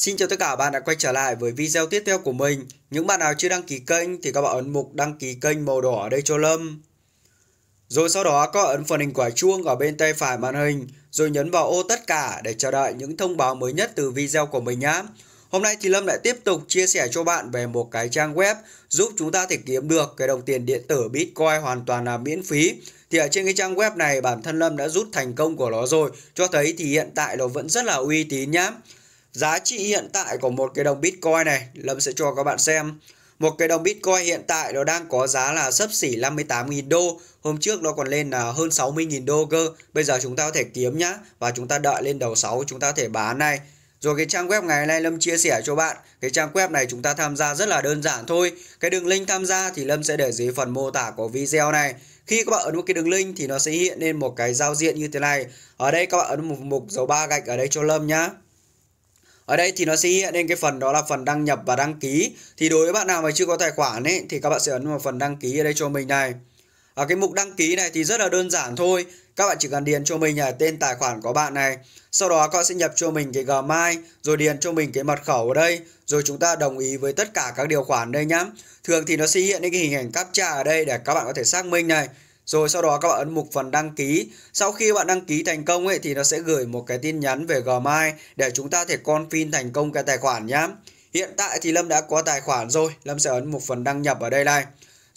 Xin chào tất cả bạn đã quay trở lại với video tiếp theo của mình. Những bạn nào chưa đăng ký kênh thì các bạn ấn mục đăng ký kênh màu đỏ ở đây cho Lâm. Rồi sau đó các bạn ấn phần hình quả chuông ở bên tay phải màn hình, rồi nhấn vào ô tất cả để chờ đợi những thông báo mới nhất từ video của mình nhé. Hôm nay thì Lâm lại tiếp tục chia sẻ cho bạn về một cái trang web giúp chúng ta thể kiếm được cái đồng tiền điện tử Bitcoin hoàn toàn là miễn phí. Thì ở trên cái trang web này bản thân Lâm đã rút thành công của nó rồi, cho thấy thì hiện tại nó vẫn rất là uy tín nhá giá trị hiện tại của một cái đồng Bitcoin này Lâm sẽ cho các bạn xem một cái đồng Bitcoin hiện tại nó đang có giá là sấp xỉ 58.000 đô Hôm trước nó còn lên là hơn 60.000 đô cơ Bây giờ chúng ta có thể kiếm nhá Và chúng ta đợi lên đầu 6 chúng ta có thể bán này rồi cái trang web ngày nay Lâm chia sẻ cho bạn Cái trang web này chúng ta tham gia rất là đơn giản thôi Cái đường link tham gia thì Lâm sẽ để dưới phần mô tả của video này Khi các bạn ấn vào cái đường link thì nó sẽ hiện lên một cái giao diện như thế này Ở đây các bạn ấn một mục dấu ba gạch ở đây cho Lâm nhá ở đây thì nó sẽ hiện lên cái phần đó là phần đăng nhập và đăng ký. Thì đối với bạn nào mà chưa có tài khoản ấy thì các bạn sẽ ấn vào phần đăng ký ở đây cho mình này. Ở cái mục đăng ký này thì rất là đơn giản thôi. Các bạn chỉ cần điền cho mình này tên tài khoản của bạn này. Sau đó các bạn sẽ nhập cho mình cái Gmail rồi điền cho mình cái mật khẩu ở đây. Rồi chúng ta đồng ý với tất cả các điều khoản đây nhá. Thường thì nó sẽ hiện lên cái hình ảnh captcha ở đây để các bạn có thể xác minh này. Rồi sau đó các bạn ấn mục phần đăng ký. Sau khi bạn đăng ký thành công ấy thì nó sẽ gửi một cái tin nhắn về Gmail để chúng ta thể confirm thành công cái tài khoản nhá. Hiện tại thì Lâm đã có tài khoản rồi, Lâm sẽ ấn mục phần đăng nhập ở đây này.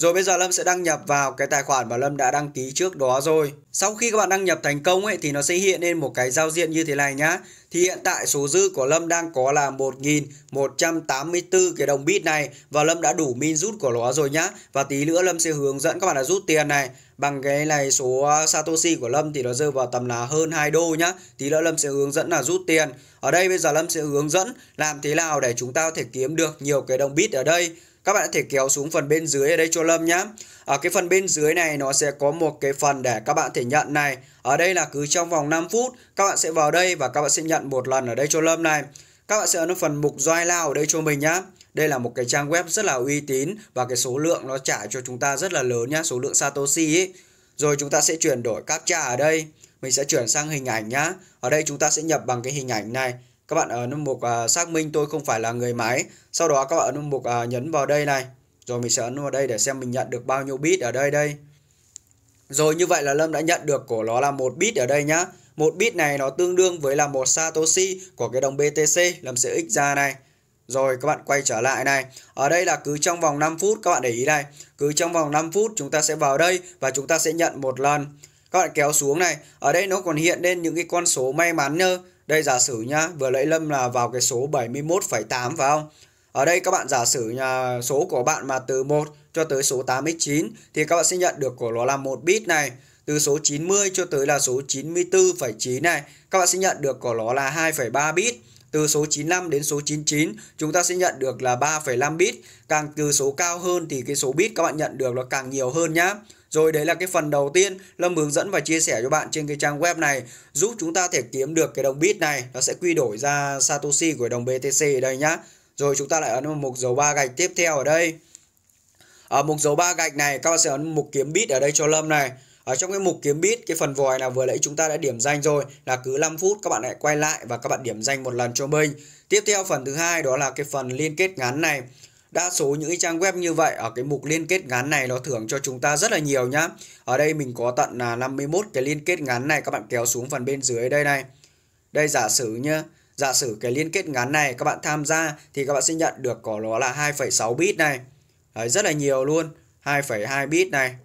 Rồi bây giờ Lâm sẽ đăng nhập vào cái tài khoản mà Lâm đã đăng ký trước đó rồi. Sau khi các bạn đăng nhập thành công ấy thì nó sẽ hiện lên một cái giao diện như thế này nhá. Thì hiện tại số dư của Lâm đang có là 1.184 cái đồng bit này và Lâm đã đủ min rút của nó rồi nhá. Và tí nữa Lâm sẽ hướng dẫn các bạn là rút tiền này. Bằng cái này số uh, Satoshi của Lâm thì nó rơi vào tầm là hơn 2 đô nhá. Tí nữa Lâm sẽ hướng dẫn là rút tiền. Ở đây bây giờ Lâm sẽ hướng dẫn làm thế nào để chúng ta có thể kiếm được nhiều cái đồng bit ở đây các bạn có thể kéo xuống phần bên dưới ở đây cho Lâm nhá. Ở cái phần bên dưới này nó sẽ có một cái phần để các bạn thể nhận này. Ở đây là cứ trong vòng 5 phút các bạn sẽ vào đây và các bạn sẽ nhận một lần ở đây cho Lâm này. Các bạn sẽ ấn phần mục Join Lao ở đây cho mình nhá. Đây là một cái trang web rất là uy tín và cái số lượng nó trả cho chúng ta rất là lớn nhá, số lượng Satoshi ấy. Rồi chúng ta sẽ chuyển đổi captcha ở đây. Mình sẽ chuyển sang hình ảnh nhá. Ở đây chúng ta sẽ nhập bằng cái hình ảnh này các bạn ở ờ, mục uh, xác minh tôi không phải là người máy sau đó các bạn ở mục uh, nhấn vào đây này rồi mình sẽ ấn vào đây để xem mình nhận được bao nhiêu bit ở đây đây rồi như vậy là Lâm đã nhận được của nó là một bit ở đây nhá một bit này nó tương đương với là một Satoshi của cái đồng BTC Lâm sẽ x ra này rồi các bạn quay trở lại này Ở đây là cứ trong vòng 5 phút các bạn để ý này Cứ trong vòng 5 phút chúng ta sẽ vào đây Và chúng ta sẽ nhận một lần Các bạn kéo xuống này Ở đây nó còn hiện lên những cái con số may mắn nhơ đây giả sử nhá, vừa lấy Lâm là vào cái số 71,8 phải không? Ở đây các bạn giả sử nhà số của bạn mà từ 1 cho tới số 89 thì các bạn sẽ nhận được của nó là một bit này. Từ số 90 cho tới là số 94,9 này, các bạn sẽ nhận được của nó là 2,3 bit. Từ số 95 đến số 99 chúng ta sẽ nhận được là 3,5 bit. Càng từ số cao hơn thì cái số bit các bạn nhận được nó càng nhiều hơn nhá. Rồi đấy là cái phần đầu tiên Lâm hướng dẫn và chia sẻ cho bạn trên cái trang web này giúp chúng ta thể kiếm được cái đồng bit này. Nó sẽ quy đổi ra Satoshi của đồng BTC ở đây nhá. Rồi chúng ta lại ấn vào mục dấu ba gạch tiếp theo ở đây. Ở mục dấu ba gạch này các bạn sẽ ấn mục kiếm bit ở đây cho Lâm này ở trong cái mục kiếm bit cái phần vòi là vừa nãy chúng ta đã điểm danh rồi là cứ 5 phút các bạn lại quay lại và các bạn điểm danh một lần cho mình tiếp theo phần thứ hai đó là cái phần liên kết ngắn này đa số những cái trang web như vậy ở cái mục liên kết ngắn này nó thưởng cho chúng ta rất là nhiều nhá ở đây mình có tận là 51 cái liên kết ngắn này các bạn kéo xuống phần bên dưới đây này đây giả sử nhá giả sử cái liên kết ngắn này các bạn tham gia thì các bạn sẽ nhận được có nó là 2,6 bit này Đấy, rất là nhiều luôn 2,2 bit này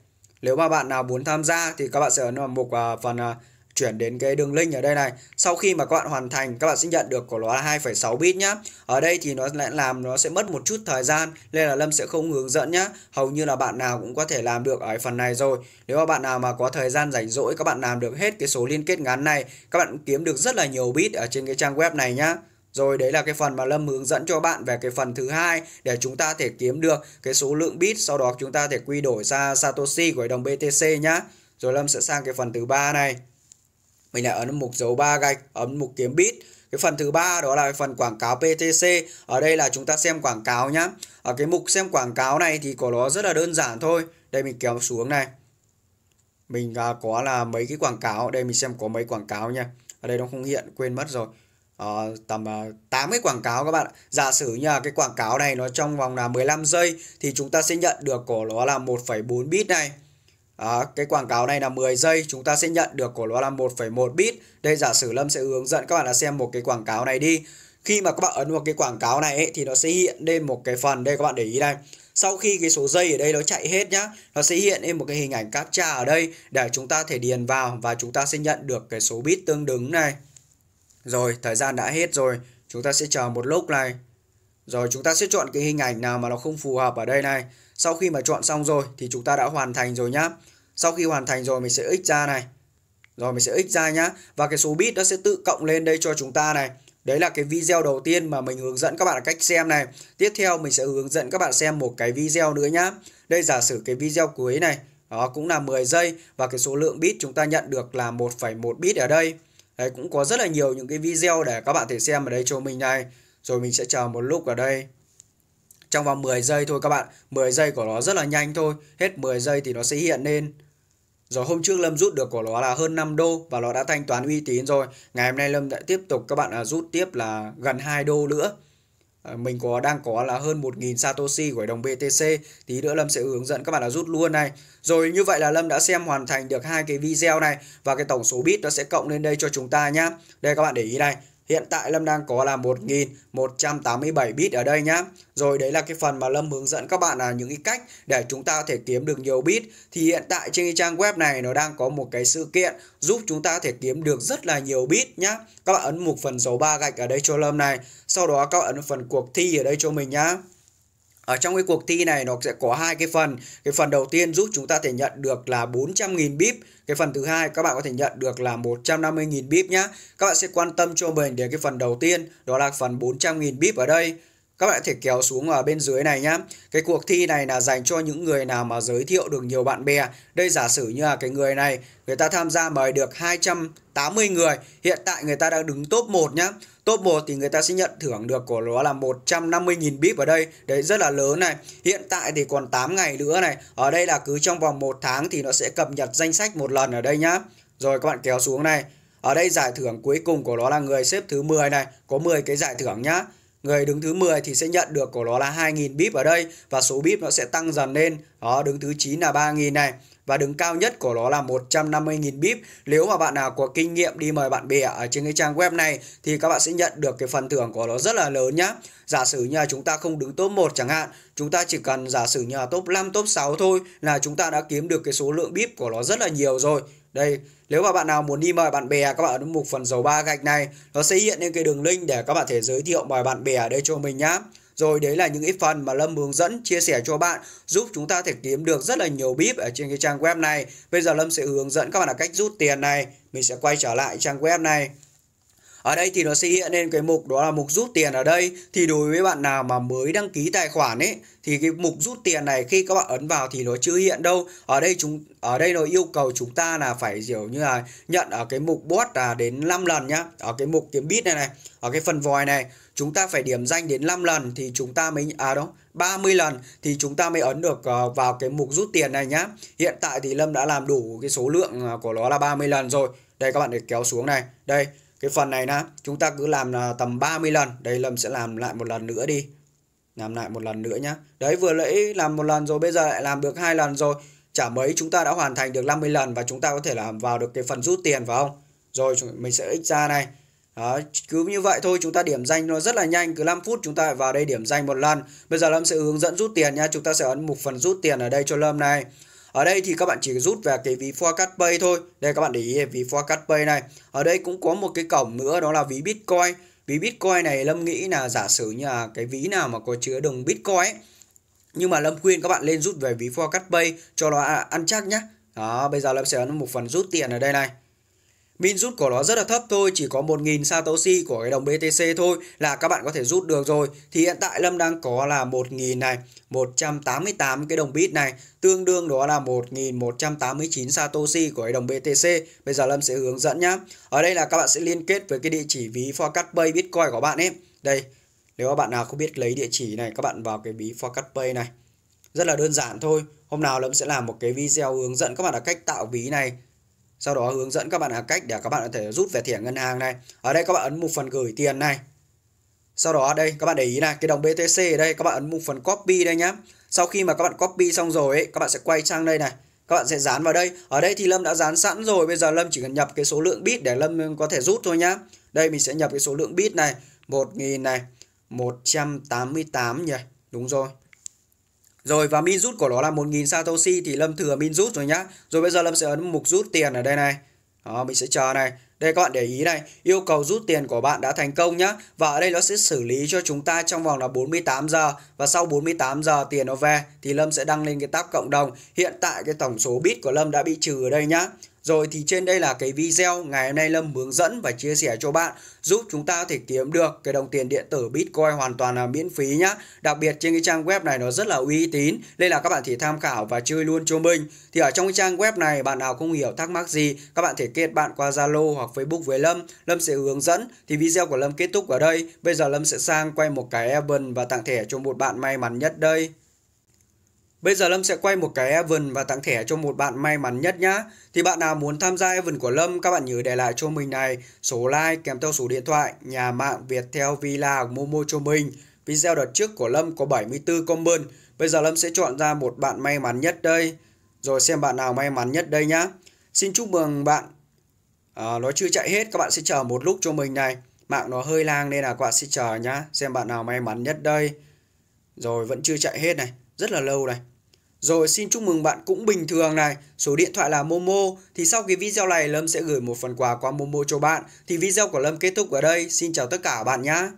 nếu mà bạn nào muốn tham gia thì các bạn sẽ ấn vào mục uh, phần à, chuyển đến cái đường link ở đây này. Sau khi mà các bạn hoàn thành các bạn sẽ nhận được của nó là 2,6 bit nhá. Ở đây thì nó lại làm nó sẽ mất một chút thời gian nên là Lâm sẽ không hướng dẫn nhá. Hầu như là bạn nào cũng có thể làm được ở phần này rồi. Nếu mà bạn nào mà có thời gian rảnh rỗi các bạn làm được hết cái số liên kết ngắn này, các bạn kiếm được rất là nhiều bit ở trên cái trang web này nhá. Rồi đấy là cái phần mà Lâm hướng dẫn cho bạn về cái phần thứ hai để chúng ta thể kiếm được cái số lượng bit sau đó chúng ta thể quy đổi ra Satoshi của đồng BTC nhá. Rồi Lâm sẽ sang cái phần thứ ba này. Mình lại ấn mục dấu ba gạch, ấn mục kiếm bit. Cái phần thứ ba đó là phần quảng cáo PTC. Ở đây là chúng ta xem quảng cáo nhá. Ở cái mục xem quảng cáo này thì của nó rất là đơn giản thôi. Đây mình kéo xuống này. Mình à, có là mấy cái quảng cáo. Đây mình xem có mấy quảng cáo nha. Ở đây nó không hiện, quên mất rồi uh, tầm uh, ờ, 8 cái quảng cáo các bạn Giả sử như là cái quảng cáo này nó trong vòng là 15 giây thì chúng ta sẽ nhận được của nó là 1,4 bit này. À, cái quảng cáo này là 10 giây chúng ta sẽ nhận được của nó là 1,1 bit. Đây giả sử Lâm sẽ hướng dẫn các bạn là xem một cái quảng cáo này đi. Khi mà các bạn ấn vào cái quảng cáo này ấy, thì nó sẽ hiện lên một cái phần đây các bạn để ý này. Sau khi cái số giây ở đây nó chạy hết nhá, nó sẽ hiện lên một cái hình ảnh captcha ở đây để chúng ta thể điền vào và chúng ta sẽ nhận được cái số bit tương ứng này. Rồi, thời gian đã hết rồi. Chúng ta sẽ chờ một lúc này. Rồi chúng ta sẽ chọn cái hình ảnh nào mà nó không phù hợp ở đây này. Sau khi mà chọn xong rồi thì chúng ta đã hoàn thành rồi nhá. Sau khi hoàn thành rồi mình sẽ x ra này. Rồi mình sẽ x ra nhá. Và cái số bit nó sẽ tự cộng lên đây cho chúng ta này. Đấy là cái video đầu tiên mà mình hướng dẫn các bạn cách xem này. Tiếp theo mình sẽ hướng dẫn các bạn xem một cái video nữa nhá. Đây giả sử cái video cuối này. Đó cũng là 10 giây và cái số lượng bit chúng ta nhận được là 1,1 bit ở đây. Đấy, cũng có rất là nhiều những cái video để các bạn thể xem ở đây cho mình này. Rồi mình sẽ chờ một lúc ở đây. Trong vòng 10 giây thôi các bạn. 10 giây của nó rất là nhanh thôi. Hết 10 giây thì nó sẽ hiện lên. Rồi hôm trước Lâm rút được của nó là hơn 5 đô và nó đã thanh toán uy tín rồi. Ngày hôm nay Lâm đã tiếp tục các bạn à, rút tiếp là gần 2 đô nữa. Ờ, mình có đang có là hơn 1.000 Satoshi của đồng BTC tí nữa Lâm sẽ hướng dẫn các bạn là rút luôn này rồi như vậy là Lâm đã xem hoàn thành được hai cái video này và cái tổng số bit nó sẽ cộng lên đây cho chúng ta nhá đây các bạn để ý này Hiện tại Lâm đang có là 1187 bit ở đây nhá. Rồi đấy là cái phần mà Lâm hướng dẫn các bạn là những cái cách để chúng ta có thể kiếm được nhiều bit. Thì hiện tại trên cái trang web này nó đang có một cái sự kiện giúp chúng ta có thể kiếm được rất là nhiều bit nhá. Các bạn ấn mục phần dấu ba gạch ở đây cho Lâm này. Sau đó các bạn ấn phần cuộc thi ở đây cho mình nhá ở trong cái cuộc thi này nó sẽ có hai cái phần cái phần đầu tiên giúp chúng ta thể nhận được là 400.000 bip cái phần thứ hai các bạn có thể nhận được là 150.000 bip nhá các bạn sẽ quan tâm cho mình để cái phần đầu tiên đó là phần 400.000 bip ở đây các bạn có thể kéo xuống ở bên dưới này nhá. Cái cuộc thi này là dành cho những người nào mà giới thiệu được nhiều bạn bè. Đây giả sử như là cái người này, người ta tham gia mời được 280 người. Hiện tại người ta đang đứng top 1 nhá. Top 1 thì người ta sẽ nhận thưởng được của nó là 150.000 bip ở đây. Đấy rất là lớn này. Hiện tại thì còn 8 ngày nữa này. Ở đây là cứ trong vòng 1 tháng thì nó sẽ cập nhật danh sách một lần ở đây nhá. Rồi các bạn kéo xuống này. Ở đây giải thưởng cuối cùng của nó là người xếp thứ 10 này, có 10 cái giải thưởng nhá người đứng thứ 10 thì sẽ nhận được của nó là 2.000 bip ở đây và số bip nó sẽ tăng dần lên đó đứng thứ 9 là 3.000 này và đứng cao nhất của nó là 150.000 bip. Nếu mà bạn nào có kinh nghiệm đi mời bạn bè ở trên cái trang web này thì các bạn sẽ nhận được cái phần thưởng của nó rất là lớn nhá. Giả sử như là chúng ta không đứng top 1 chẳng hạn, chúng ta chỉ cần giả sử như là top 5, top 6 thôi là chúng ta đã kiếm được cái số lượng bip của nó rất là nhiều rồi đây nếu mà bạn nào muốn đi mời bạn bè các bạn ấn mục phần dấu ba gạch này nó sẽ hiện lên cái đường link để các bạn thể giới thiệu mời bạn bè ở đây cho mình nhá rồi đấy là những cái phần mà Lâm hướng dẫn chia sẻ cho bạn giúp chúng ta thể kiếm được rất là nhiều bíp ở trên cái trang web này. Bây giờ Lâm sẽ hướng dẫn các bạn là cách rút tiền này. Mình sẽ quay trở lại trang web này. Ở đây thì nó sẽ hiện lên cái mục đó là mục rút tiền ở đây Thì đối với bạn nào mà mới đăng ký tài khoản ấy Thì cái mục rút tiền này khi các bạn ấn vào thì nó chưa hiện đâu Ở đây chúng ở đây nó yêu cầu chúng ta là phải kiểu như là nhận ở cái mục bot là đến 5 lần nhá Ở cái mục kiếm bit này này Ở cái phần vòi này chúng ta phải điểm danh đến 5 lần thì chúng ta mới à đó 30 lần thì chúng ta mới ấn được ờ, vào cái mục rút tiền này nhá. Hiện tại thì Lâm đã làm đủ cái số lượng ờ, của nó là 30 lần rồi. Đây các bạn để kéo xuống này. Đây, cái phần này nè chúng ta cứ làm là tầm 30 lần đây lâm sẽ làm lại một lần nữa đi làm lại một lần nữa nhá đấy vừa nãy làm một lần rồi bây giờ lại làm được hai lần rồi chả mấy chúng ta đã hoàn thành được 50 lần và chúng ta có thể làm vào được cái phần rút tiền phải không rồi mình sẽ x ra này đó, cứ như vậy thôi chúng ta điểm danh nó rất là nhanh cứ 5 phút chúng ta vào đây điểm danh một lần bây giờ lâm sẽ hướng dẫn rút tiền nha chúng ta sẽ ấn mục phần rút tiền ở đây cho lâm này ở đây thì các bạn chỉ rút về cái ví forecast pay thôi đây các bạn để ý ví forecast pay này ở đây cũng có một cái cổng nữa đó là ví bitcoin ví bitcoin này lâm nghĩ là giả sử như là cái ví nào mà có chứa đồng bitcoin ấy. nhưng mà lâm khuyên các bạn lên rút về ví forecast pay cho nó ăn chắc nhá đó bây giờ lâm sẽ ấn một phần rút tiền ở đây này Min rút của nó rất là thấp thôi, chỉ có 1.000 Satoshi của cái đồng BTC thôi là các bạn có thể rút được rồi. Thì hiện tại Lâm đang có là 1.000 này, 188 cái đồng bit này, tương đương đó là 1.189 Satoshi của cái đồng BTC. Bây giờ Lâm sẽ hướng dẫn nhá. Ở đây là các bạn sẽ liên kết với cái địa chỉ ví ForcastPay Bitcoin của bạn ấy. Đây, nếu các bạn nào không biết lấy địa chỉ này, các bạn vào cái ví ForcastPay này. Rất là đơn giản thôi. Hôm nào Lâm sẽ làm một cái video hướng dẫn các bạn là cách tạo ví này sau đó hướng dẫn các bạn là cách để các bạn có thể rút về thẻ ngân hàng này ở đây các bạn ấn mục phần gửi tiền này sau đó đây các bạn để ý này cái đồng BTC ở đây các bạn ấn mục phần copy đây nhá sau khi mà các bạn copy xong rồi ấy, các bạn sẽ quay sang đây này các bạn sẽ dán vào đây ở đây thì lâm đã dán sẵn rồi bây giờ lâm chỉ cần nhập cái số lượng bit để lâm có thể rút thôi nhá đây mình sẽ nhập cái số lượng bit này 1.000 này 188 nhỉ đúng rồi rồi và min rút của nó là 1.000 Satoshi thì Lâm thừa min rút rồi nhá. Rồi bây giờ Lâm sẽ ấn mục rút tiền ở đây này. Đó, mình sẽ chờ này. Đây các bạn để ý này, yêu cầu rút tiền của bạn đã thành công nhá. Và ở đây nó sẽ xử lý cho chúng ta trong vòng là 48 giờ và sau 48 giờ tiền nó về thì Lâm sẽ đăng lên cái tab cộng đồng. Hiện tại cái tổng số bit của Lâm đã bị trừ ở đây nhá. Rồi thì trên đây là cái video ngày hôm nay Lâm hướng dẫn và chia sẻ cho bạn giúp chúng ta có thể kiếm được cái đồng tiền điện tử Bitcoin hoàn toàn là miễn phí nhá. Đặc biệt trên cái trang web này nó rất là uy tín nên là các bạn thì tham khảo và chơi luôn cho mình. Thì ở trong cái trang web này bạn nào không hiểu thắc mắc gì các bạn thể kết bạn qua Zalo hoặc Facebook với Lâm. Lâm sẽ hướng dẫn. Thì video của Lâm kết thúc ở đây. Bây giờ Lâm sẽ sang quay một cái event và tặng thẻ cho một bạn may mắn nhất đây. Bây giờ Lâm sẽ quay một cái Evan và tặng thẻ cho một bạn may mắn nhất nhá. Thì bạn nào muốn tham gia Evan của Lâm, các bạn nhớ để lại cho mình này số like kèm theo số điện thoại, nhà mạng Viettel Villa Momo cho mình. Video đợt trước của Lâm có 74 comment. Bây giờ Lâm sẽ chọn ra một bạn may mắn nhất đây. Rồi xem bạn nào may mắn nhất đây nhá. Xin chúc mừng bạn. À, nó chưa chạy hết, các bạn sẽ chờ một lúc cho mình này. Mạng nó hơi lang nên là các bạn sẽ chờ nhá. Xem bạn nào may mắn nhất đây. Rồi vẫn chưa chạy hết này. Rất là lâu này. Rồi xin chúc mừng bạn cũng bình thường này, số điện thoại là Momo. Thì sau cái video này Lâm sẽ gửi một phần quà qua Momo cho bạn. Thì video của Lâm kết thúc ở đây. Xin chào tất cả bạn nhé.